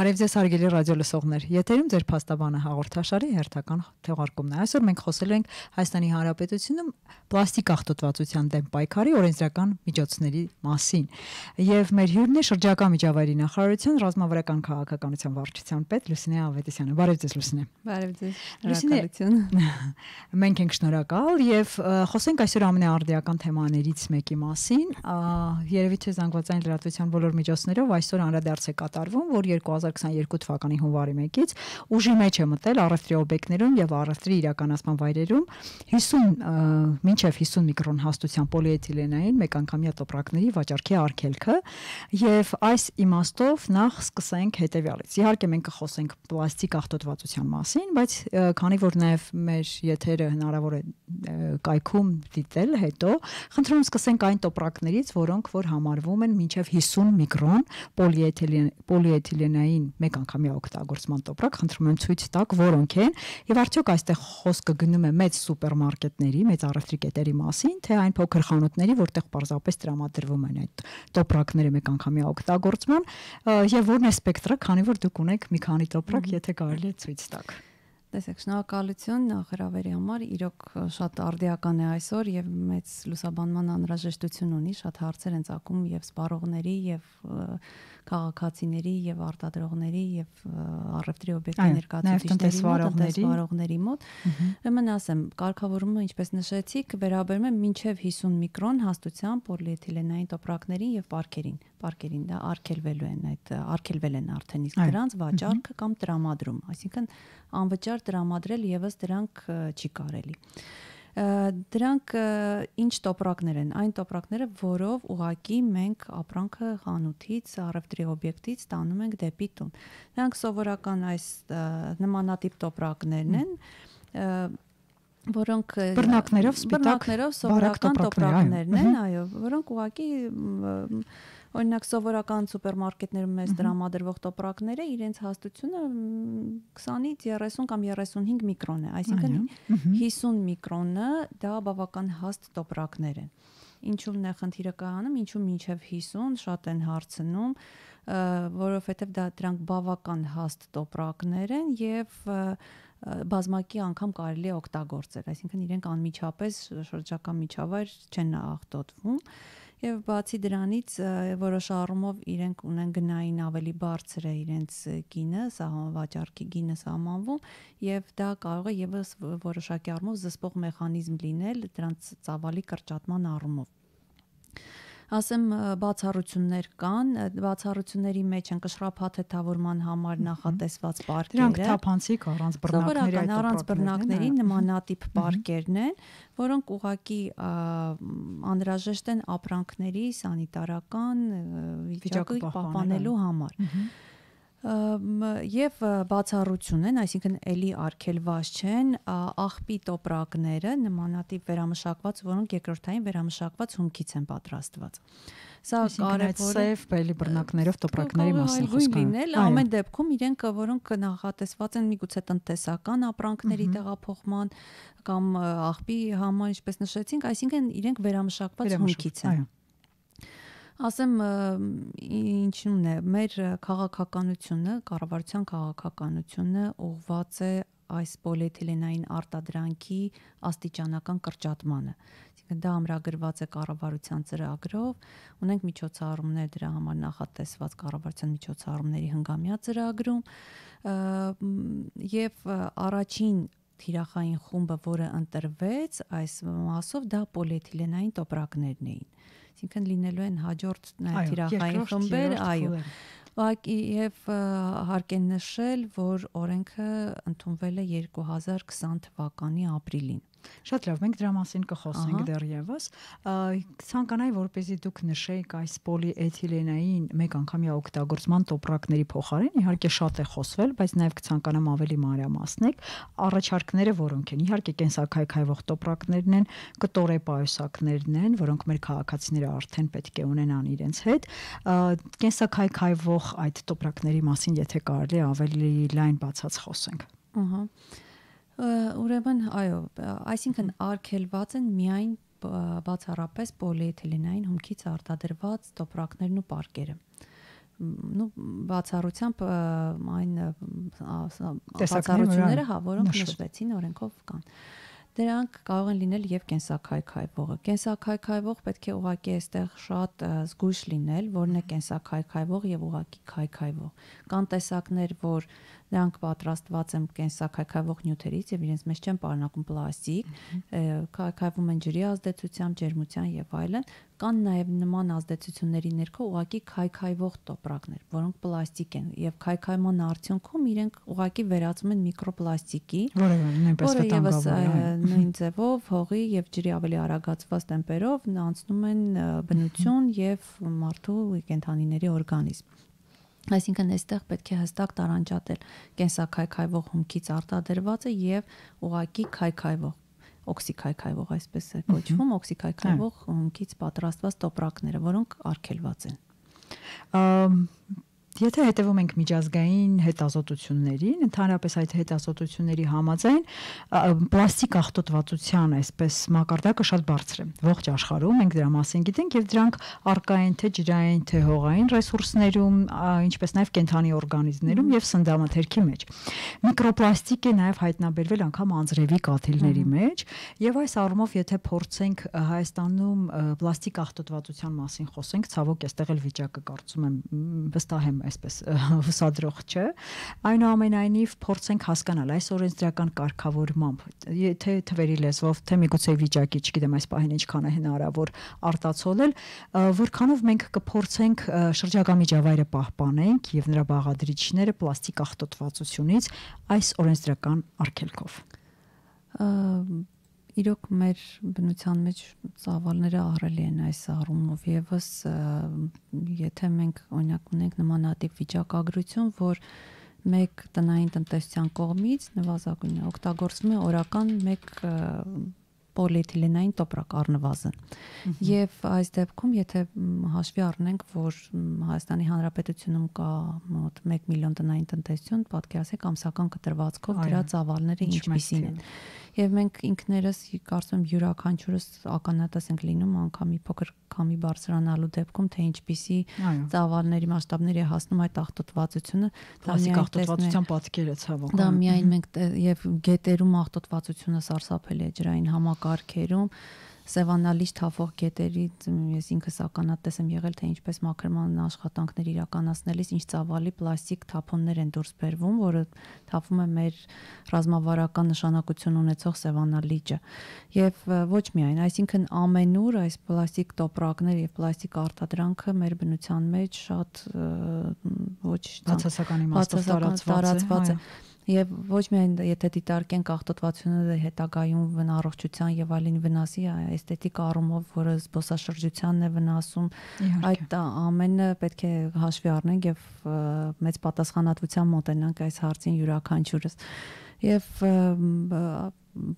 Բարև ձեզ հարգելի ռադիո լսողներ։ Եթերում ձեր փաստաբանը հաղորդաշարի հերթական թողարկումն է։ Այսօր մենք խոսելու ենք Հայաստանի Հանրապետությունում պլաստիկ ախտոտվածության դեմ պայքարի օրենսդրական միջոցների մասին։ Եվ մեր հյուրն է շրջակա միջավայրի նախարարության ռազմավարական քաղաքականության վարչության պետ Լուսինե Ավետիսյանը։ Բարև ձեզ Լուսինե։ Բարև ձեզ։ Լուսինե։ Մենք ենք շնորհակալ եւ խոսենք այսօր ամենաարդիական թեմաներից մեկի մասին։ Երևի թե զանգվածային լրատվության բոլոր միջոցներով այսօր անդրադարձ է կատարվում, որ 2000 2022 թվականի հունվարի 1-ից ուժի մեջ է մտել առևտրի օբյեկտներում եւ առևտրի իրականացման վայրերում 50 մինչեւ 50 միկրոն հաստության պոլիէթիլենային մեկանգամյա տոպրակների վաճառքի արգելքը եւ այս իմաստով նախ սկսենք հետեւյալից։ Իհարկե մենք կխոսենք պլաստիկ ախտոտվածության մասին, բայց քանի որ նաեւ մեր եթերը հնարավոր է կայքում դիտել հետո, խնդրում սկսենք այն տոպրակներից, որոնք որ համարվում են մինչև 50 միկրոն պոլիէթիլենային միայն մեկ անգամյա օգտագործման տոպրակ, խնդրում եմ ցույց տաք, որոնք են եւ արդյոք այստեղ խոսքը գնում է մեծ սուպերմարկետների, մեծ առևտրիկետերի մասին, թե այն փոքր խանութների, որտեղ պարզապես տրամադրվում են այդ տոպրակները մեկ անգամյա օգտագործման եւ որն է սպեկտրը, քանի որ դուք ունեք մի քանի տոպրակ, եթե կարելի է ցույց տաք։ Տեսեք, շնորհակալություն նախ հրավերի համար։ Իրոք շատ արդիական է այսօր եւ մեծ լուսաբանման անհրաժեշտություն ունի, շատ հարցեր են ցակում եւ սպառողների եւ քաղաքացիների եւ արտադրողների եւ առևտրի օբյեկտի ներկայացուցիչների, տնտեսվարողների մոտ։ Ուրեմն ասեմ, կարգավորումը, ինչպես նշեցիք, վերաբերում է մինչեւ 50 միկրոն հաստությամբ պոլիէթիլենային տոպրակներին եւ պարքերին պարկերին դա արկելվելու են այդ արկելվել են արդեն իսկ դրանց վաճառքը կամ տրամադրում այսինքն անվճար տրամադրել եւս դրանք չի կարելի դրանք ինչ տոպրակներ են այն տոպրակները որով ուղակի մենք ապրանքը խանութից առևտրի օբյեկտից տանում ենք դեպի տուն նրանք սովորական այս նմանատիպ տոպրակներն են որոնք բռնակներով սպիտակ բռնակներով սովորական տոպրակներն են այո որոնք ուղակի Օրինակ սովորական սուպերմարկետներում մեզ դրամադրվող տոպրակները իրենց հաստությունը 20-ից 30 կամ 35 միկրոն է, այսինքն 50 միկրոնը դա բավական հաստ տոպրակներ են ինչումն է խնդիրը կանում, ինչու մինչև 50 շատ են հարցնում, որովհետև դա դրանք բավական հաստ տոպրակներ են եւ բազմակի անգամ կարելի է օգտագործել, այսինքն իրենք անմիջապես շրջակա միջավայր չեն աղտոտվում եւ բացի դրանից որոշ առումով իրենք ունեն գնային ավելի բարձր է իրենց գինը, սա հա, վաճառքի գինը սահմանվում եւ դա կարող է եւս որոշակի առումով զսպող մեխանիզմ լինել դրանց ծավալի կրճատման առումով ասեմ բացառություններ կան, բացառությունների մեջ են կշռափաթեթավորման համար նախատեսված պարկերը։ Դրանք թափանցիկ առանց բռնակների այդ առանց հա։ բռնակների նմանատիպ պարկերն են, որոնք ուղակի անհրաժեշտ են ապրանքների սանիտարական վիճակը պահպանելու համար։ Ա, եւ բացառություն են, այսինքն ելի արկելված չեն աղբի տոպրակները, նմանատիպ վերամշակված, որոնք երկրորդային վերամշակված հումքից են պատրաստված։ Սա կարևոր է սև բելի բռնակներով տոպրակների մասին խոսքը։ Լինել ամեն դեպքում իրենք որոնք նախատեսված են միգուցե տնտեսական ապրանքների տեղափոխման կամ աղբի համար, ինչպես նշեցինք, այսինքն իրենք վերամշակված հումքից են։ Այո ասեմ ինչն է մեր քաղաքականությունը, կառավարության քաղաքականությունը ուղված է այս պոլիէթիլենային արտադրանքի աստիճանական կրճատմանը։ Այսինքն դա ամրագրված է կառավարության ծրագրով, ունենք միջոցառումներ դրա համար նախատեսված կառավարության միջոցառումների հնգամյա ծրագրում եւ առաջին թիրախային խումբը, որը ընտրվեց այս մասով, դա պոլիէթիլենային տոպրակներն էին այսինքն լինելու են հաջորդ թիրախային խմբեր, այո։ Եվ հարկ է նշել, որ օրենքը ընդունվել է 2020 թվականի ապրիլին։ Շատ լավ, մենք դրա մասին կխոսենք դեռևս։ Ցանկանայի, որպեսզի դուք նշեիք այս պոլիէթիլենային մեկ անգամյա օգտագործման տոպրակների փոխարեն, իհարկե շատ է խոսվել, բայց նաև կցանկանամ ավելի մանրամասնեք առաջարկները, որոնք են։ Իհարկե կենսաքայքայվող տոպրակներն են, կտորե պայուսակներն են, որոնք մեր քաղաքացիները արդեն պետք է ունենան իրենց հետ։ Կենսաքայքայվող այդ տոպրակների մասին, եթե կարելի ավելի լայն բացած խոսենք։ Ահա Ուրեմն, այո, այսինքն արգելված են միայն բացառապես պոլիէթիլենային հումքից արտադրված տոպրակներն ու պարկերը նու բացառությամբ այն բացառությունները հա որոնք նշվեցին օրենքով կան դրանք կարող են լինել եւ կենսակայքայվողը կենսակայքայվող պետք է ուղակի այստեղ շատ զգույշ լինել որն է կենսակայքայվող եւ ուղակի քայքայվող կան տեսակներ որ Նրանք պատրաստված են կենսաքայքայվող նյութերից եւ իրենց մեջ չեն պարունակում պլաստիկ, քայքայվում են ջրի ազդեցությամբ, ջերմության եւ այլն։ Կան նաեւ նման ազդեցությունների ներքո ուղակի քայքայվող տոպրակներ, որոնք պլաստիկ են եւ քայքայման արդյունքում իրենք ուղակի վերածվում են միկրոպլաստիկի, որը նույնպես վտանգավոր է։ Նույն ձևով հողի եւ ջրի ավելի արագացված տեմպերով անցնում են բնություն եւ մարդու կենթանիների օրգանիզմ։ Այսինքն այստեղ պետք է հստակ տարանջատել կենսաքայքայվող հումքից արտադրվածը եւ ուղակի քայքայվող օքսիքայքայվող այսպես է կոչվում օքսիքայքայվող հումքից պատրաստված տոպրակները, որոնք արգելված են։ Եթե հետևում ենք միջազգային հետազոտություններին, ընդհանրապես այդ հետազոտությունների համաձայն պլաստիկ աղտոտվածության այսպես մակարդակը շատ բարձր է։ Ողջ աշխարհում մենք դրա մասին գիտենք եւ դրանք արկա են թե ջրային, թե հողային ռեսուրսներում, ինչպես նաեւ կենթանի օրգանիզմներում եւ սնդամաթերքի մեջ։ Միկրոպլաստիկը նաեւ հայտնաբերվել անգամ անձրևի կաթիլների մեջ եւ այս առումով եթե փորձենք Հայաստանում պլաստիկ աղտոտվածության մասին խոսենք, ցավոք այստեղ էլ վիճակը կարծում եմ վստահ եմ այսպես հուսադրող չէ։ Այնուամենայնիվ փորձենք հասկանալ այս օրենսդրական կարգավորմամբ, եթե թվերի լեզվով, թե միգուցե վիճակի, չգիտեմ, այս պահին ինչքան է հնարավոր արտացոլել, որքանով մենք կփորձենք շրջակա միջավայրը պահպանենք եւ նրա բաղադրիչները պլաստիկ ախտոտվածությունից այս օրենսդրական արգելքով։ Ա իրոք մեր բնության մեջ ծավալները առելի են այս առումով եւս եթե մենք օրինակ ունենք նմանատիպ վիճակագրություն, որ մեկ տնային տնտեսության կողմից նվազագույնը օգտագործվում է օրական մեկ պոլիէթիլենային տոպրակ առնվազն։ Եվ այս դեպքում, եթե հաշվի առնենք, որ Հայաստանի Հանրապետությունում կա մոտ 1 միլիոն տնային տնտեսություն, պատկերացեք ամսական կտրվածքով դրա ծավալները ինչպիսին են։ Եվ մենք ինքներս կարծում յուրաքանչյուրս ականատես ենք լինում անգամ մի փոքր քամի բարձրանալու դեպքում, թե ինչպիսի ծավալների մասշտաբների հասնում այդ ախտոտվածությունը, դա միայն ախտոտվածության պատկերը ցավոք։ Դա միայն մենք եւ գետերում ախտոտվածությունը սարսափելի է ջրային համակ համակարգերում սևանալից թափող գետերից ես ինքս ականատես եմ եղել թե ինչպես մաքրման աշխատանքներ իրականացնելիս ինչ ծավալի պլաստիկ թափոններ են դուրս բերվում, որը թափում է մեր ռազմավարական նշանակություն ունեցող սևանալիճը։ Եվ ոչ միայն, այսինքն ամենուր այս պլաստիկ տոպրակներ եւ պլաստիկ արտադրանքը մեր բնության մեջ շատ ոչ բացասական իմաստով տարածված է։ Բացասական տարածված է։ Հա եւ ոչ միայն եթե դիտարկեն կախտոտվածությունները հետագայում վն առողջության եւ այլին վնասի, էսթետիկ առումով, որը զբոսաշրջությանն է վնասում, այդ ամենը պետք է հաշվի առնենք եւ մեծ պատասխանատվությամբ մոտենանք այս հարցին յուրաքանչյուրս։ Եվ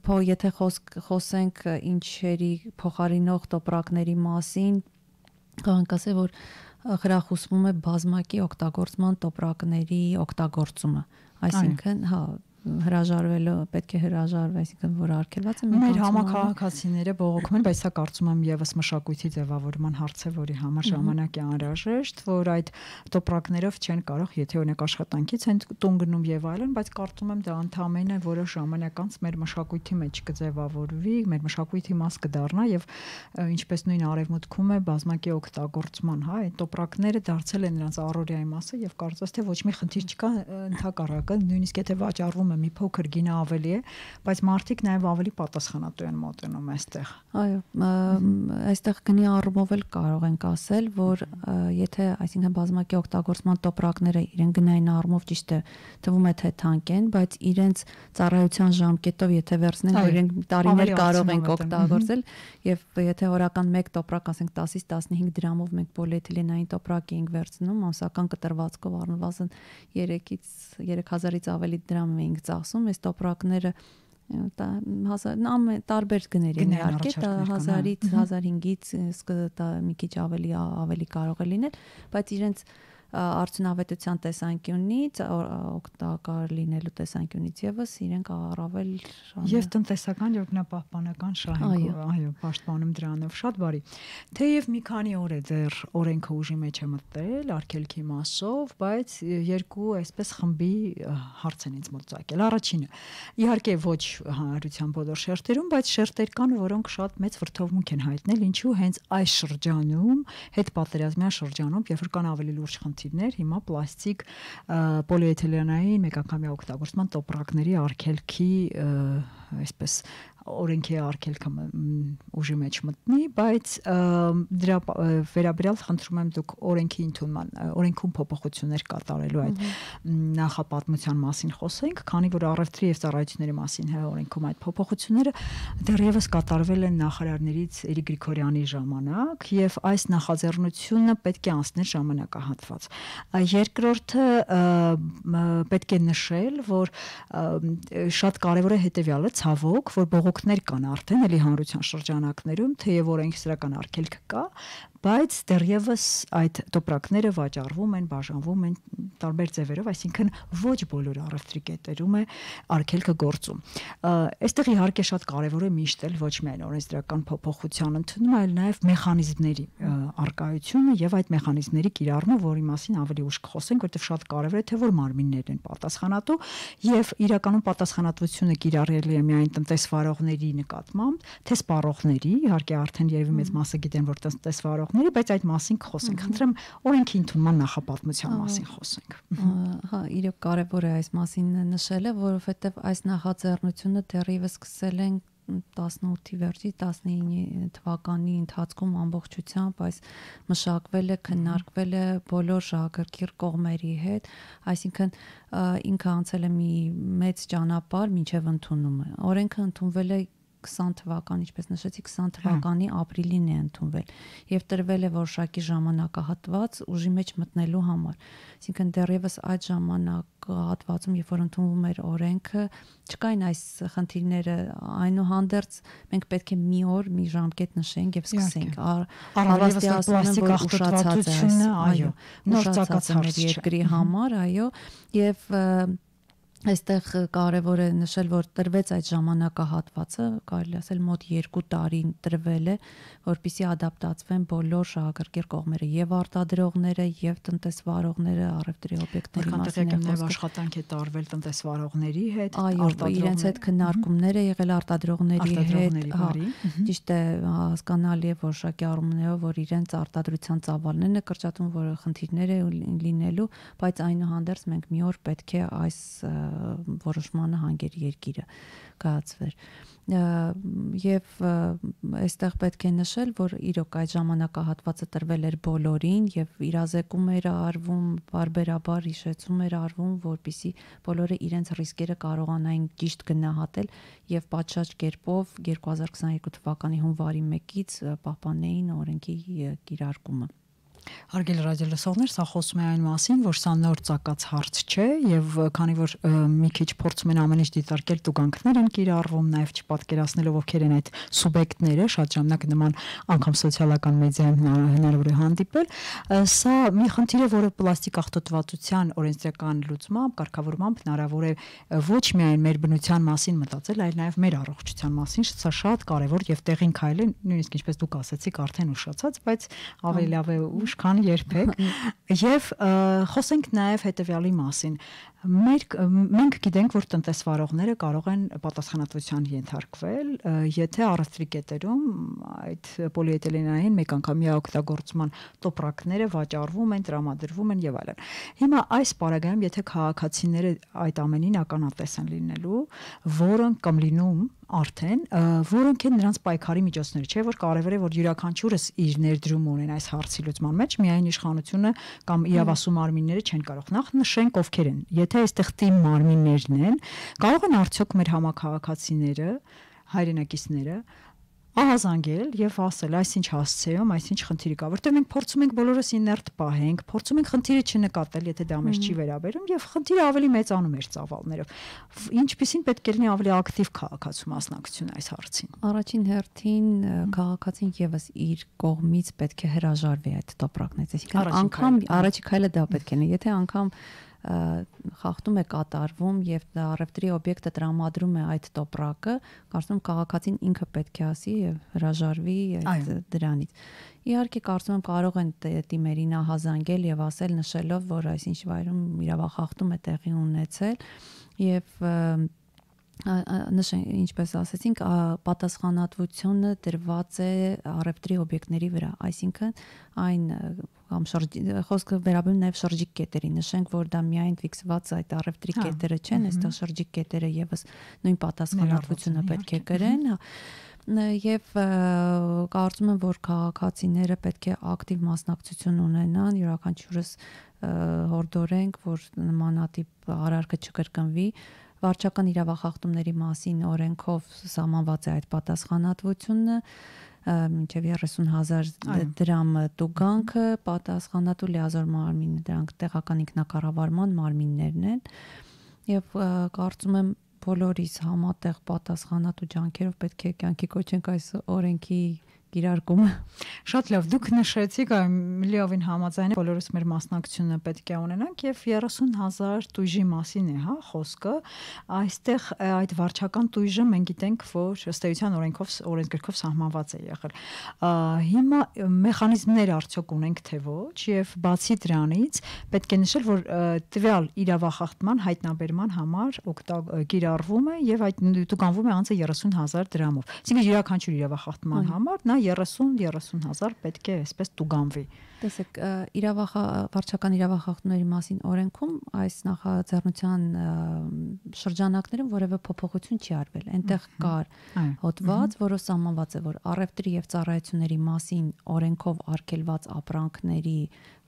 փո եթե խոս, խոսենք ինչերի փոխարինող տոպրակների մասին, կհանկասե որ խրախուսվում է բազմակի օգտագործման տոպրակների օգտագործումը այսինքն հա հրաժարվելը պետք է հրաժարվի, այսինքն որ արկելված է մենք մեր համակարգացիները բողոքում են, բայց սա հա, կարծում եմ եւս մշակույթի ձևավորման հարց է, որի համար ժամանակ է անհրաժեշտ, որ այդ տոպրակներով չեն կարող, եթե օրինակ աշխատանքից են տուն գնում եւ այլն, բայց կարծում եմ դա ընդհանրապես որոշ ժամանակ անց մեր մշակույթի մեջ կձևավորվի, մեր մշակույթի մաս կդառնա եւ ինչպես նույն արևմուտքում է բազմակի օգտագործման, հա, այդ տոպրակները դարձել են նրանց առօրյայի մասը եւ կարծես թե ոչ մի խնդիր չկա ընդհակառակը, նույնիսկ եթե վաճառվում է մի փոքր գինը ավելի է, բայց մարդիկ նաև ավելի պատասխանատու են մոտենում այստեղ։ Այո, այստեղ գնի առումով էլ կարող ենք ասել, որ եթե, այսինքն բազմակի օգտագործման տոպրակները իրեն գնային առումով ճիշտ է թվում է թե թանկ են, բայց իրենց ծառայության ժամկետով եթե վերցնենք, որ իրենք տարիներ կարող ենք օգտագործել եւ եթե օրական 1 տոպրակ ասենք 10-ից 15 դրամով մենք պոլիէթիլենային տոպրակ էինք վերցնում, ամսական կտրվածքով առնվազն 3-ից 3000-ից ավելի դրամ էինք էր ծախսում այս տոպրակները ամեն տարբեր գներ են իհարկե դա 1000-ից 1500-ից սկսը դա մի քիչ ավելի ավելի կարող է լինել բայց իրենց արդյունավետության տեսանկյունից, օգտակար լինելու տեսանկյունից եւս իրենք առավել եւ տնտեսական ժողովրդապահպանական շահենք, այո, պաշտպանում դրանով շատ բարի։ Թեև մի քանի օր է ձեր օրենքը ուժի մեջ է մտել արկելքի մասով, բայց երկու այսպես խմբի հարց են ինձ մոտ ցակել։ Առաջինը իհարկե ոչ հանրության բոլոր շերտերում, բայց շերտեր կան, որոնք շատ մեծ վրթովմունք են հայտնել, ինչու հենց այս շրջանում, հետ պատերազմյան շրջանում, երբ որ կան ավելի լուրջ խնդիրներ ալտերնատիվներ, հիմա պլաստիկ պոլիէթիլենային մեկանգամյա օգտագործման տոպրակների արգելքի այսպես օրենքի արգելքը ուժի մեջ մտնի, բայց դրա վերաբերյալ խնդրում եմ դուք օրենքի ընդունման, օրենքում փոփոխություններ կատարելու այդ նախապատմության մասին խոսենք, քանի որ առևտրի եւ ծառայությունների մասին հայ օրենքում այդ փոփոխությունները դեռևս կատարվել են նախարարներից Էրիկ Գրիգորյանի ժամանակ եւ այս նախաձեռնությունը պետք է անցներ ժամանակահատված։ Երկրորդը պետք է նշել, որ շատ կարեւոր է հետեւյալը, ցավոք, որ բողոք ոգներ կան արդեն էլի հանրության շրջանակներում, թեև օրենք սրական արգելք կա, բայց դեռևս այդ տոպրակները վաճառվում են, բաժանվում են տարբեր ձևերով, այսինքն ոչ բոլոր առևտրի կետերում է արգելքը գործում։ Այստեղ իհարկե շատ կարևոր է միշտ էլ ոչ միայն օրենսդրական փոփոխության ընդունումը, այլ նաև մեխանիզմների արկայությունը եւ այդ մեխանիզմների կիրառումը, որի մասին ավելի ուշ կխոսենք, որտեղ շատ կարևոր է թե որ մարմիններն են պատասխանատու եւ իրականում պատասխանատվությունը կիրառել է միայն տնտեսվարողների նկատմամբ, թե սպառողների, իհարկե արդեն երևի մեծ մասը գիտեն, որ տնտեսվարող նպատակների, բայց այդ մասին կխոսենք։ Խնդրեմ, օրենքի ընդունման նախապատմության մասին խոսենք։ Հա, իրոք կարևոր է այս մասին նշելը, որովհետև այս նախաձեռնությունը դեռևս սկսել են 18-ի վերջի 19 թվականի ընթացքում ամբողջությամբ այս մշակվել է, քննարկվել է բոլոր շահագրգիռ կողմերի հետ, այսինքն ինքը անցել է մի մեծ ճանապարհ մինչև ընդունումը։ Օրենքը ընդունվել է 20 թվական, ինչպես նշեցի, 20 հա։ թվականի ապրիլին է ընդունվել եւ տրվել է որոշակի ժամանակահատված ուժի մեջ մտնելու համար։ Այսինքն դեռևս այդ ժամանակահատվածում, երբ որ ընդունվում էր օրենքը, չկային այս խնդիրները, այնուհանդերձ մենք պետք է մի օր, մի ժամկետ նշենք եւ սկսենք։ Առավելևս պլաստիկ ախտոտվածությունը, այո, նոր ցակացած երկրի համար, այո, եւ Այստեղ կարևոր է նշել, որ տրվեց այդ ժամանակահատվածը, կարելի ասել մոտ 2 տարի տրվել է, որpիսի ադապտացվեն բոլոր շահագրգիռ կողմերը, եւ արտադրողները, եւ տնտեսվարողները առևտրի օբյեկտների մասին։ Որքան աշխատանք է տարվել տնտեսվարողների հետ, արտադրողների։ Այո, իրենց հետ քննարկումներ է եղել արտադրողների հետ, հա։ Ճիշտ է հասկանալի է որոշակի առումներով, որ իրենց արտադրության ծավալներն է կրճատում, որը խնդիրներ է լինելու, բայց այնուհանդերձ մենք մի օր պետք է այս որոշմանը հանգեր երկիրը կայացվեր եւ այստեղ պետք է նշել, որ իրոք այդ ժամանակահատվածը տրվել էր բոլորին եւ իրազեկում էր արվում, բարբերաբար հիշեցում էր արվում, որբիսի բոլորը իրենց ռիսկերը կարողանային ճիշտ գնահատել եւ պատշաճ կերպով 2022 թվականի հունվարի 1-ից պահպանեին օրենքի կիրարկումը։ Արգել ռադիոլսողներ, սա խոսում է այն մասին, որ սա նոր ցակած հարց չէ եւ քանի որ մի քիչ փորձում են ամեն ինչ դիտարկել տուգանքներ են կիրառվում, նաեւ չպատկերացնելով ովքեր են այդ սուբյեկտները, շատ ժամանակ նման անգամ սոցիալական մեդիայում հնարավոր է հանդիպել, սա մի խնդիր է, որը պլաստիկ ախտոտվածության օրենսդրական լուծմամբ, կարգավորմամբ հնարավոր է ոչ միայն մեր բնության մասին մտածել, այլ նաեւ մեր առողջության մասին, սա շատ կարեւոր եւ տեղին քայլը, նույնիսկ ինչպես դուք ասացիք, արդեն ուշացած, բայց ավելի լավ է ուշ ուշ, քան երբեք, եւ խոսենք նաեւ հետեւյալի մասին։ Մեր մենք գիտենք, որ տնտեսվարողները կարող են պատասխանատվության ենթարկվել, եթե առևտրի կետերում այդ պոլիէթիլենային մեկանգամյա օգտագործման տոպրակները վաճառվում են, տրամադրվում են եւ այլն։ Հիմա այս պարագայում, եթե քաղաքացիները այդ ամենին ականատես են լինելու, որոնք կամ լինում արդեն, որոնք են նրանց պայքարի միջոցները, չէ՞ որ կարևոր է որ յուրաքանչյուրս իր ներդրումը ունեն այս հարցի լուծման մեջ, միայն իշխանությունը կամ իրավասու մարմինները չեն կարող։ Նախ նշենք ովքեր են։ Եթե այստեղ թիմ մարմիններն են, կարող են արդյոք մեր համակարգացիները հայրենակիցները ահա զանգել եւ ասել, այսինչ հասցեում, այսինչ խնդիրի կա, որտեղ մենք փորձում ենք բոլորս իներտ պահենք, փորձում ենք խնդիրը չնկատել, եթե դա մեզ չի վերաբերում եւ խնդիրը ավելի մեծանում է ծավալներով։ Ինչպեսին պետք է լինի ավելի ակտիվ քաղաքացու մասնակցություն այս հարցին։ Առաջին հերթին քաղաքացին եւս իր կողմից պետք է հրաժարվի այդ տոպրակներից, այսինքն անգամ հա։ առաջի քայլը դա պետք է լինի, եթե անգամ խախտում է կատարվում եւ առևտրի օբյեկտը տրամադրում է այդ տոպրակը, կարծում քաղաքացին ինքը պետք է ասի եւ հրաժարվի այդ դրանից։ Իհարկե կարծում եմ կարող են դիմերի նահազանգել եւ ասել նշելով, որ այսինչ վայրում իրավախախտում է տեղի ունեցել եւ նշեն ինչպես ասեցինք պատասխանատվությունը դրված է առևտրի օբյեկտների վրա այսինքն այն կամ շրջի խոսքը վերաբերում նաև շրջիկ կետերի նշենք որ դա միայն ֆիքսված այդ առևտրի հա, կետերը չեն այստեղ շրջիկ կետերը եւս նույն պատասխանատվությունը պետք է կրեն եւ կարծում եմ որ քաղաքացիները պետք է ակտիվ մասնակցություն ունենան յուրաքանչյուրս հորդորենք որ նմանատիպ արարքը չկրկնվի վարչական իրավախախտումների մասին օրենքով սահմանված է այդ պատասխանատվությունը մինչև 30000 դրամ տուգանքը պատասխանատու լիազոր մարմինը դրանք տեղական ինքնակառավարման մարմիններն են եւ կարծում եմ բոլորիս համատեղ պատասխանատու ջանքերով պետք է կյանքի կոչենք այս օրենքի կիրարկումը Շատ լավ, դուք նշեցիք, լիովին համաձայն բոլորս մեր մասնակցությունը պետք է ունենանք եւ 30000 տույժի մասին է, հա, խոսքը։ Այստեղ այդ վարչական տույժը մենք գիտենք, որ ըստեյության օրենքով օրենսգրքով սահմանված է եղել։ Հիմա մեխանիզմներ արդյոք ունենք թե ոչ եւ բացի դրանից պետք է նշել, որ տվյալ իրավախախտման հայտնաբերման համար գիրառվում է եւ այդ տուգանվում է անցը 30000 դրամով։ Այսինքն յուրաքանչյուր իրավախախտման համար նա 30 30000 100.000 պետք է այսպես տուգանվի։ Տեսեք, իրավախա վարչական իրավախախտումների մասին օրենքում այս նախաձեռնության շրջանակներում որևէ փոփոխություն չի արվել։ Այնտեղ կար հոդված, որը սահմանված է, որ առևտրի եւ ծառայությունների մասին օրենքով արգելված ապրանքների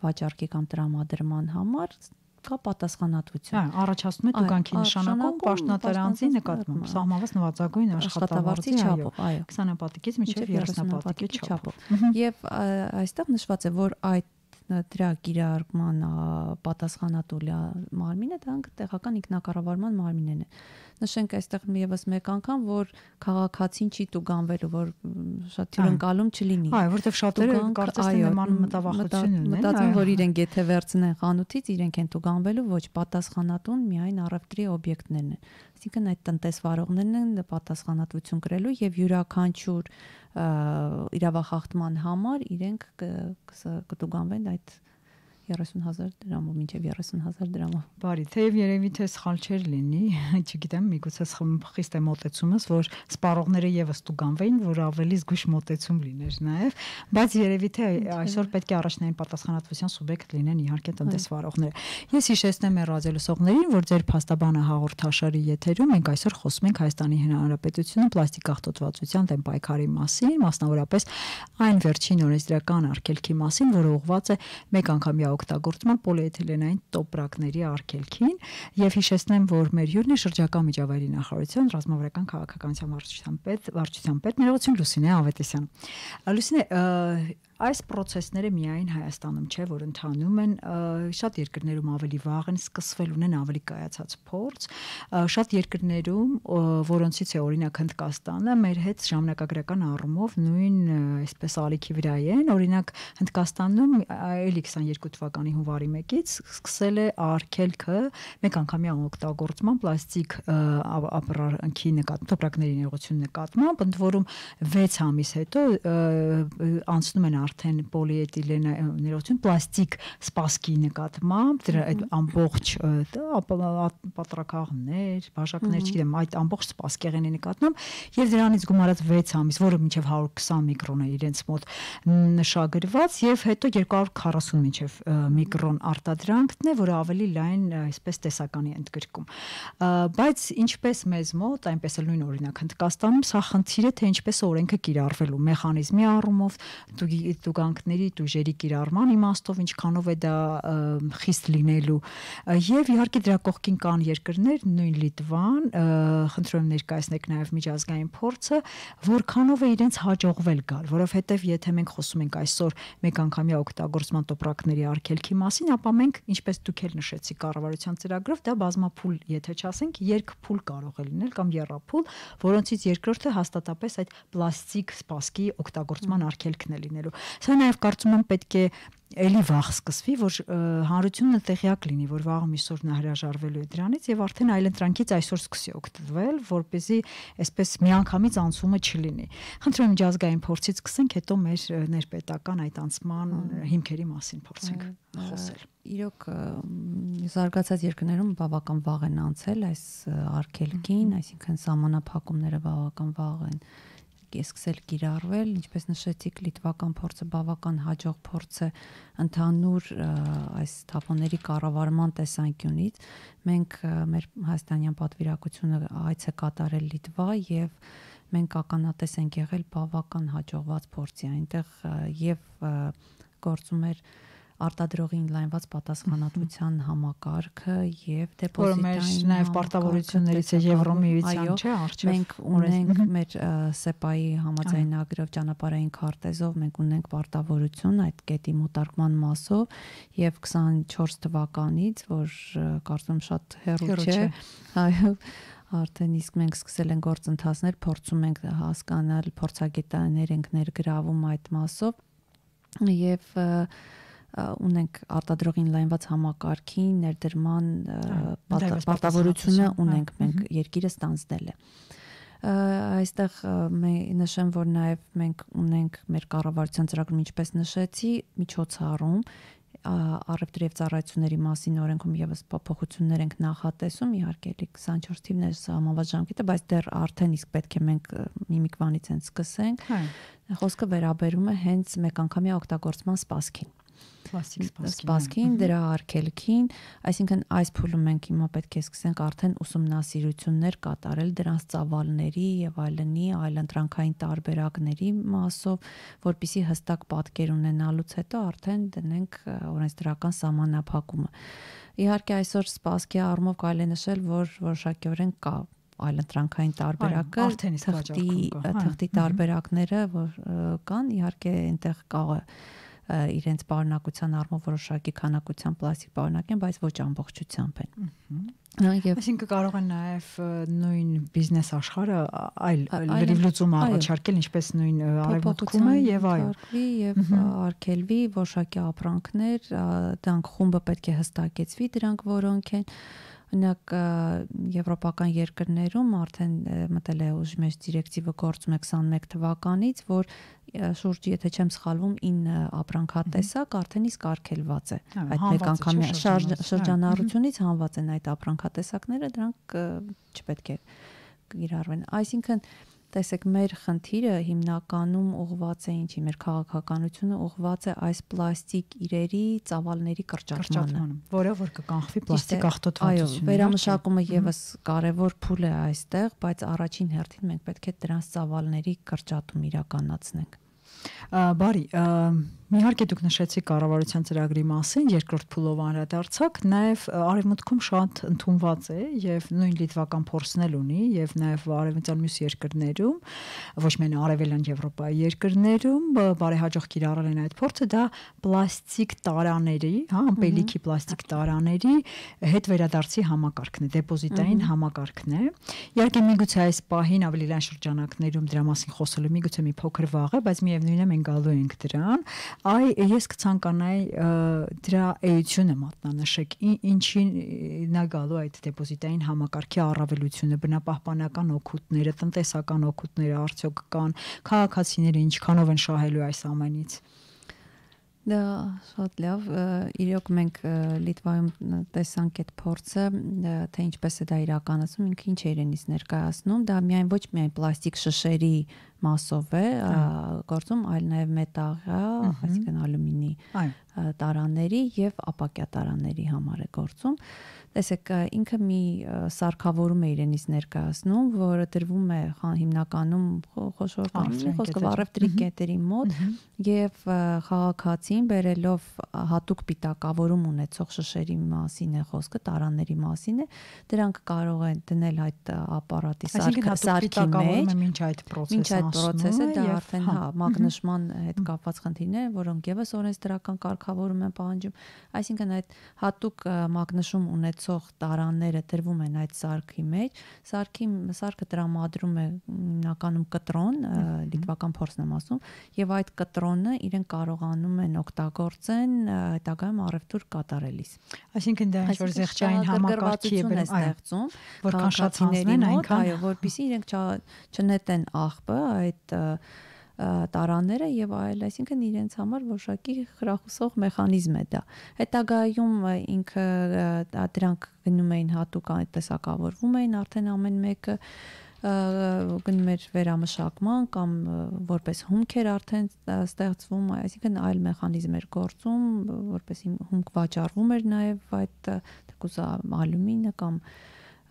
վաճառքի կամ տրամադրման համար կա պատասխանատվություն։ Այո, հա, առաջացնում է տուգանքի նշանակում պաշտոնատարանցի նկատմամբ հա։ սահմանված նվազագույն աշխատավարձի չափով, այո, 20-ից մինչև 30-ի չափով։ Եվ այստեղ նշված է, որ այդ դրա կիրարկման պատասխանատուլա մարմինը դրանք տեղական ինքնակառավարման մարմինն է նշենք այստեղ եւս մեկ անգամ որ քաղաքացին չի տուգանվելու որ շատ թիրընկալում չլինի այո որովհետեւ շատերը կարծես թե նման մտավախություն ունեն մտածում որ իրենք եթե վերցնեն խանութից իրենք են տուգանվելու ոչ պատասխանատուն միայն առևտրի օբյեկտներն են այսինքն այդ տնտեսվարողներն են պատասխանատվություն կրելու եւ յուրաքանչյուր իրավախախտման համար իրենք կտուգանվեն այդ 30000 դրամով մինչև 30000 դրամով։ Բարի, թեև երևի թե սխալ չէր լինի, չգիտեմ, միգուցե խիստ է մտածումս, որ սպառողները եւս ստուգանվեին, որ ավելի զգուշ մտածում լիներ նաեւ, բայց երևի թե այսօր պետք է առաջնային պատասխանատվության սուբյեկտ լինեն իհարկե տնտեսվարողները։ Ես հիշեցնեմ մեր ռադիոլսողներին, որ ձեր փաստաբանը հաղորդաշարի եթերում մենք այսօր խոսում ենք Հայաստանի Հանրապետությունը պլաստիկ ախտոտվածության դեմ պայքարի մասին, մասնավորապես այն վերջին օրենսդրական արգելքի մասին, որը ուղղված է մեկ անգամյա օգտագործման պոլիէթիլենային տոպրակների արգելքին եւ հիշեցնեմ, որ մեր Յուրնի շրջակա միջավայրի նախարարության ռազմավարական քաղաքականության վարչության պետ վարչության պետ ներողություն Լուսինե Ավետիսյան։ Լուսինե Այս process-ները միայն Հայաստանում չէ, որ ընթանում են, շատ երկրներում ավելի վաղ են սկսվել, ունեն ավելի կայացած փորձ, շատ երկրներում, որոնցից է օրինակ Հնդկաստանը, մեր հետ ժամանակագրական առումով նույն այսպես ալիքի վրա են, օրինակ Հնդկաստանում էլի 22 թվականի հունվարի 1-ից սկսել է արկելքը մեկ անգամյա օգտագործման պլաստիկ ապրանքի նկատմամբ, ապրանքների ներողություն նկատմամբ, ընդ որում 6 ամիս հետո անցնում են արդեն պոլիետիլեներոցին պլաստիկ սպասկի նկատմամբ դրա այդ ամբողջ պատրակաղներ, բաժակներ, չգիտեմ, այդ ամբողջ սպասկեղենի նկատմամբ եւ դրանից գումարած 6 ամիս, որը մինչեւ 120 միկրոն է իրենց մոտ նշագրված եւ հետո 240 մինչեւ միկրոն արտադրանքն է, որը ավելի լայն այսպես տեսականի ընդգրկում։ Բայց ինչպես մեզ մոտ, այնպես էլ նույն օրինակ Հնդկաստանում սա խնդիր է, թե ինչպես օրենքը կիրառվելու մեխանիզմի առումով, դու տուգանքների դուժերի կիրառման իմաստով ինչքանով է դա խիստ լինելու եւ իհարկե դրա կողքին կան երկրներ նույն Լիտվան խնդրում ներկայացնեք նաեւ միջազգային փորձը որքանով է իրենց հաջողվել գալ որովհետեւ եթե մենք խոսում ենք այսօր մեկ անգամյա օգտագործման տոպրակների արգելքի մասին ապա մենք ինչպես դուք էլ նշեցիք կառավարության ծրագրով դա բազմափուլ եթե չասենք երկփուլ կարող է լինել կամ երրափուլ որոնցից երկրորդը հաստատապես այդ պլաստիկ սպասքի օգտագործման արգելքն է լինելու Սա նաև կարծում եմ պետք է էլի վախ սկսվի, որ հանրությունը տեղյակ լինի, որ վաղը միսօր նա հրաժարվելու է դրանից եւ արդեն այլ ընտրանքից այսօր սկսի օգտվել, որպեսզի այսպես միանգամից անցումը չլինի։ Խնդրում միջազգային փորձից սկսենք, հետո մեր ներպետական այդ անցման հիմքերի մասին փորձենք խոսել։ Իրոք զարգացած երկրներում բավական վաղ են անցել այս արգելքին, այսինքն համանախապակումները բավական վաղ են։ Ա, է սկսել կիրառվել, ինչպես նշեցիք, լիտվական փորձը բավական հաջող փորձ է ընդհանուր այս թափոնների կառավարման տեսանկյունից։ Մենք մեր հայաստանյան պատվիրակությունը այց է կատարել Լիտվա եւ մենք ականատես ենք եղել բավական հաջողված փորձի այնտեղ եւ գործում էր և, արտադրողին լայնված պատասխանատվության համակարգը եւ դեպոզիտային նաեւ պարտավորություններից է եվրոմիության, չէ՞, արդյոք։ Մենք ունենք մեր սեպայի համաձայնագրով ճանապարհային քարտեզով մենք ունենք պարտավորություն այդ կետի մոտարկման մասով եւ 24 թվականից, որ կարծում շատ հեռու չէ, այո, արդեն իսկ մենք սկսել ենք գործընթացներ, փորձում ենք հասկանալ, փորձագետաներ ենք ներգրավում այդ մասով եւ և ունենք արտադրողին լայնված համակարգի ներդրման պարտավորությունը ունենք մենք երկիրը ստանձնել է այստեղ նշեմ որ նաև մենք ունենք մեր կառավարության ծրագրում ինչպես նշեցի միջոցառում առևտրի եւ ծառայությունների մասին օրենքում եւս փոփոխություններ ենք նախատեսում իհարկե 24 թիվն է համավաճ ժամկետը բայց դեռ արդեն իսկ պետք է մենք միմիկվանից են սկսենք խոսքը վերաբերում է հենց մեկ անգամյա օգտագործման սպասքին Սպասիք, սպասքին, հա, դրա հա։ արգելքին, այսինքն այս փուլում մենք հիմա պետք է սկսենք արդեն ուսումնասիրություններ կատարել դրանց ծավալների եւ այլնի, այլընտրանքային տարբերակների մասով, որբիսի հստակ պատկեր ունենալուց հետո արդեն դնենք օրենսդրական սահմանափակումը։ Իհարկե այսօր սպասքի առումով կարելի նշել, որ որոշակիորեն կա այլընտրանքային տարբերակը թղթի հա, թղթի տարբերակները որ կան իհարկե այնտեղ կարող է իրենց պարունակության առումով որոշակի քանակությամբ պլաստիկ պարունակ են, բայց ոչ ամբողջությամբ են։ Եվ այսինքն կարող են նաև նույն բիզնես աշխարհը այլ լրիվ լուծում առաջարկել, ինչպես նույն արևոթքում է եւ այո։ Եւ արկելվի որոշակի ապրանքներ, դրանք խումբը պետք է հստակեցվի, դրանք որոնք են Մենակ եվրոպական երկրներում արդեն մտել է ուժի մեջ դիրեկտիվը գործում է 21 թվականից, որ շուրջ, եթե չեմ սխալվում, 9 ապրանքատեսակ արդեն իսկ արգելված է։ Այդ մեկ անգամի շրջանառությունից հանված են այդ ապրանքատեսակները, դրանք չպետք է գիրառվեն։ Այսինքն, Տեսեք, մեր խնդիրը հիմնականում ուղված է ինչի, մեր քաղաքականությունը ուղված է այս պլաստիկ իրերի ծավալների կրճատմանը, որը որ կկանխվի պլաստիկ ախտոտվածությունը։ Այո, վերամշակումը եւս կարևոր փուլ է այստեղ, բայց առաջին հերթին մենք պետք է դրանց ծավալների կրճատում իրականացնենք։ Բարի, իհարկե դուք նշեցիք կառավարության ծրագրի մասին, երկրորդ փուլով անդրադարձակ, նաև արևմուտքում շատ ընդունված է եւ նույն լիտվական փորձն էլ ունի եւ նաև արևմտյան մյուս երկրներում, ոչ միայն արևելյան Եվրոպայի երկրներում բարեհաջող կիրառել են այդ փորձը, դա պլաստիկ տարաների, հա, ամպելիքի պլաստիկ տարաների հետ վերադարձի համակարգն է, դեպոզիտային համակարգն է։ Իհարկե միգուցե այս պահին ավելի լայն շրջանակներում դրա մասին խոսելը միգուցե մի փոքր վաղ է, բայց միևնույնն է մենք գալու ենք դրան, այ ես կցանկանայի դրա էությունը մատնանշեք, ինչին նա գալու այդ դեպոզիտային համակարգի առավելությունը, բնապահպանական օգուտները, տնտեսական օգուտները արդյոք կան, քաղաքացիները ինչքանով են շահելու այս ամենից։ Դա շատ լավ, իրոք մենք Լիտվայում տեսանք այդ փորձը, թե ինչպես է դա իրականացում, ինքը ինչ է իրենից ներկայացնում, դա միայն ոչ միայն պլաստիկ շշերի մասով է գործում, այլ նաև մետաղա, այսինքն ալումինի տարաների եւ ապակյա տարաների համար է գործում։ Ա, Տեսեք, ինքը մի սարքավորում է իրենից ներկայացնում, որը դրվում է հիմնականում խոշոր կանոնի խոսքով առևտրի կետերի մոտ եւ խաղաղացին բերելով հատուկ պիտակավորում ունեցող շշերի մասին է խոսքը, տարաների մասին է։ Դրանք կարող են դնել այդ ապարատի սարքի մեջ։ Ինչ այդ process-ը։ Ինչ այդ process-ը դա արդեն հա, հա մագնշման հետ կապված խնդիրներ, որոնք եւս օրենսդրական կարգավորում են պահանջում։ Այսինքն այդ հատուկ մագնշում ունեցող մնացող տարանները դրվում են այդ սարքի մեջ։ Սարքի սարքը տրամադրում է հիմնականում կտրոն, լիտվական փորձն եմ ասում, եւ այդ կտրոնը իրեն կարողանում են օգտագործեն հետագայում առևտուր կատարելիս։ Այսինքն դա ինչ որ զեղչային համակարգի է բերում ստեղծում, որքան շատ հանձնեն այնքան, այո, որբիսի իրենք չնետեն աղբը այդ տարաները եւ այլ, այսինքն իրենց համար որոշակի խրախուսող մեխանիզմ է դա։ Հետագայում ինքը դրանք գնում էին հատուկ տեսակավորվում էին արդեն ամեն մեկը գնում էր վերամշակման կամ որպես հումքեր արդեն ստեղծվում, այսինքն այլ մեխանիզմեր գործում, որպես հումք վաճառվում էր նաև այդ թեկուզ դե ալումինը կամ և,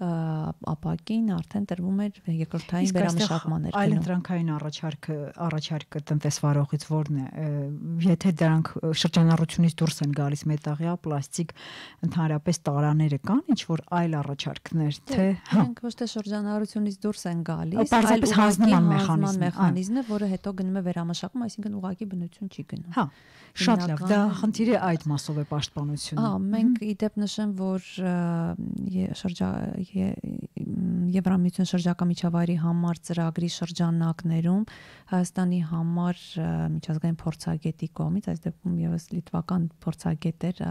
ապակին արդեն տրվում էր երկրորդային վերամշակմաներ։ Այլ ընտրանքային առաջարկը առաջարկը տնտեսվարողից ո՞րն է։ Եթե դրանք շրջանառությունից դուրս են գալիս մետաղյա, պլաստիկ, ընդհանրապես տարաները կան, ինչ որ այլ առաջարկներ, դե, թե դրանք հա։ ոչ թե շրջանառությունից դուրս են գալիս, այլ հանձնման մեխանիզմ, մեխանիզմը, որը հետո գնում է վերամշակում, այսինքն ուղակի բնություն չի գնում։ Հա։ Շատ լավ, դա խնդիրը այդ մասով է պաշտպանությունը։ Ահա, մենք ի դեպ նշեմ, որ շրջա Եվրամիության շրջակա միջավայրի համար ծրագրի շրջանակներում Հայաստանի համար միջազգային փորձագետի կողմից, այս դեպքում եւս լիտվական փորձագետեր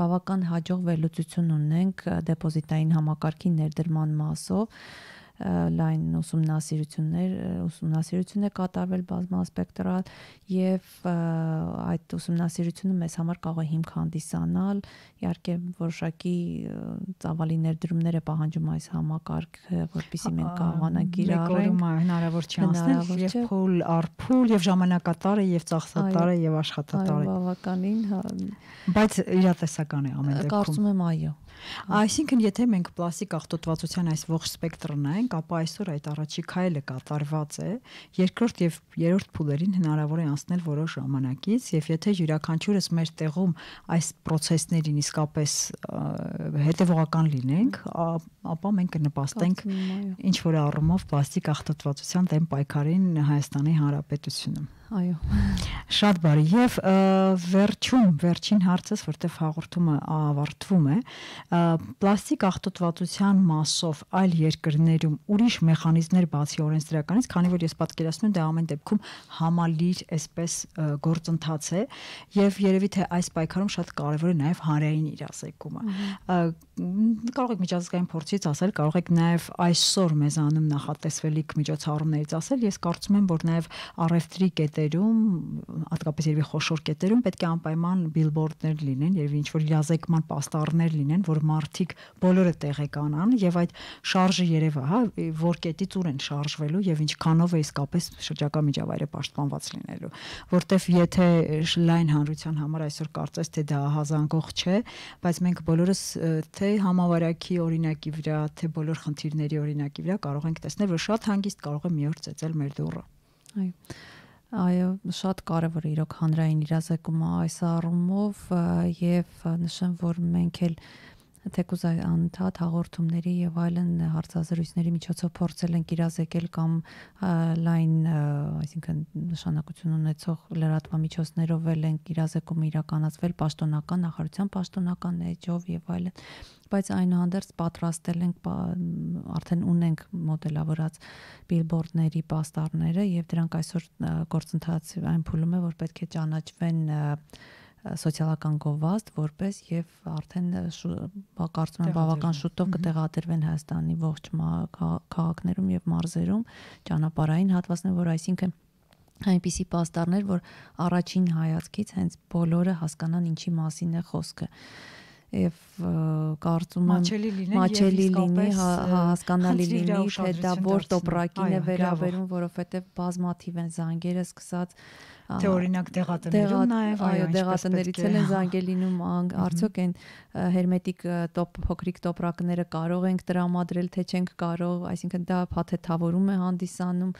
բավական հաջող վերլուծություն ունենք դեպոզիտային համակարգի ներդրման մասով լայն ուսումնասիրություններ, ուսումնասիրություն է կատարվել բազմասպեկտրալ եւ այդ ուսումնասիրությունը մեզ համար կարող է հիմք հանդիսանալ, իհարկե որոշակի ծավալի ներդրումներ է պահանջում այս համակարգը, որպեսզի մենք կարողանանք իրարենք հնարավոր չի անցնել եւ փուլ առ փուլ եւ ժամանակատարը եւ ծախսատարը եւ աշխատատարը։ Բավականին հա, բայց իրատեսական է ամեն դեպքում։ Կարծում եմ այո։ Այսինքն եթե մենք պլաստիկ ախտոտվածության այս ողջ սպեկտրն է ունենք, ապա այսօր այդ առաջի քայլը կատարված է, երկրորդ եւ երրորդ փուլերին հնարավոր է անցնել որոշ ժամանակից եւ եթե յուրաքանչյուրս մեր տեղում այս process-ներին իսկապես հետևողական լինենք, ապա մենք կնպաստենք ինչ որ առումով պլաստիկ ախտոտվածության դեմ պայքարին Հայաստանի Հանրապետությունը։ Այո։ Շատ բարի։ Եվ վերջում, վերջին հարցս, որտեվ հաղորդումը ավարտվում է, պլաստիկ աղտոտվածության մասով այլ երկրներում ուրիշ մեխանիզմներ բացի օրենսդրականից, քանի որ ես պատկերացնում եմ դա դե ամեն դեպքում համալիր այսպես գործընթաց է, եւ երևի թե այս պայքարում շատ կարեւոր է նաեւ հանրային իրազեկումը։ Կարող եք միջազգային փորձից ասել, կարող եք նաեւ այսօր մեզանում նախատեսվելիք միջոցառումներից ասել, ես կարծում եմ, որ նաեւ առևտրի կետը կետերում, հատկապես երևի խոշոր կետերում պետք է անպայման բիլբորդներ լինեն, երևի ինչ որ իրազեկման պաստառներ լինեն, որ մարդիկ բոլորը տեղեկանան եւ այդ շարժը երևա, հա, որ կետից ուր են շարժվելու եւ ինչքանով է իսկապես շրջակա միջավայրը պաշտպանված լինելու, որտեվ եթե լայն հանրության համար այսօր կարծես թե դա հազանգող չէ, բայց մենք բոլորս թե համավարակի օրինակի վրա, թե բոլոր խնդիրների օրինակի վրա կարող ենք տեսնել, որ շատ հանգիստ կարող է մի օր ծեծել մեր դուռը։ Այո։ Այո, շատ կարևոր է իրոք հանրային իրազեկումը այս առումով եւ նշեմ, որ մենք էլ թեկուզ անընդհատ հաղորդումների եւ այլն հարցազրույցների միջոցով փորձել են իրազեկել կամ լայն, այսինքն նշանակություն ունեցող լրատվամիջոցներով էլ են իրազեկում իրականացվել պաշտոնական նախարարության պաշտոնական էջով եւ այլն բայց այնուհանդերձ պատրաստել ենք արդեն ունենք մոդելավորած բիլբորդների պաստառները եւ դրանք այսօր գործընթաց այն փուլում է որ պետք է ճանաչվեն և, սոցիալական գովազդ, որպես եւ արդեն կարծում եմ բավական շուտով կտեղադրվեն Հայաստանի ողջ քաղաքներում եւ մարզերում ճանապարհային հատվածներ, որ այսինքն այնպիսի պաստառներ, որ առաջին հայացքից հենց բոլորը հասկանան ինչի մասին է խոսքը եւ կարծում եմ մաչելի լինի, հա, հասկանալի լինի, թե դա որ տոպրակին է վերաբերում, որովհետեւ բազմաթիվ են զանգերը սկսած թե օրինակ դեղատներում նաև այո դեղատններից էլ են զանգել լինում արդյոք այն հերմետիկ տոպ փոքրիկ տոպրակները կարող ենք տրամադրել թե չենք կարող այսինքն դա փաթեթավորում է հանդիսանում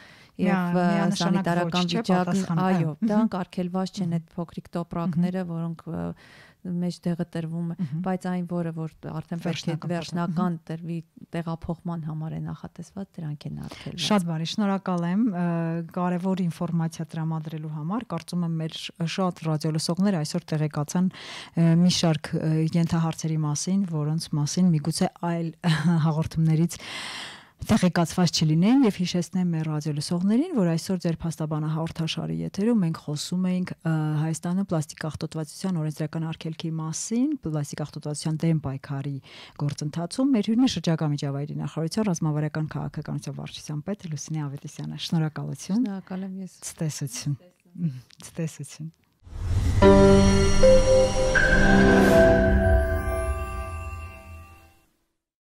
եւ սանիտարական վիճակն այո դրանք արգելված չեն այդ փոքրիկ տոպրակները որոնք մեջ տեղը տրվում է, բայց այն որը որ արդեն պետք է վերջնական տրվի տեղափոխման համար է նախատեսված, դրանք են արգելված։ Շատ բարի, շնորհակալ եմ կարևոր ինֆորմացիա տրամադրելու համար համար կարծում եմ մեր շատ ռադիոլսողներ այսօր տեղեկացան մի շարք ենթահարցերի մասին, որոնց մասին միգուցե այլ հաղորդումներից տեղեկացված չլինեն եւ հիշեցնեմ մեր ռադիոլսողներին, որ այսօր ձեր փաստաբանը հաղորդաշարի եթերում մենք խոսում ենք Հայաստանում պլաստիկ ախտոտվածության օրենսդրական արգելքի մասին, պլաստիկ ախտոտվածության դեմ պայքարի գործընթացում։ Մեր հյուրն է շրջակա միջավայրի նախարարության ռազմավարական քաղաքականության վարչության պետ Լուսինե Ավետիսյանը։ Շնորհակալություն։ Շնորհակալ եմ ես։ Ցտեսություն։ 嗯，这类事情。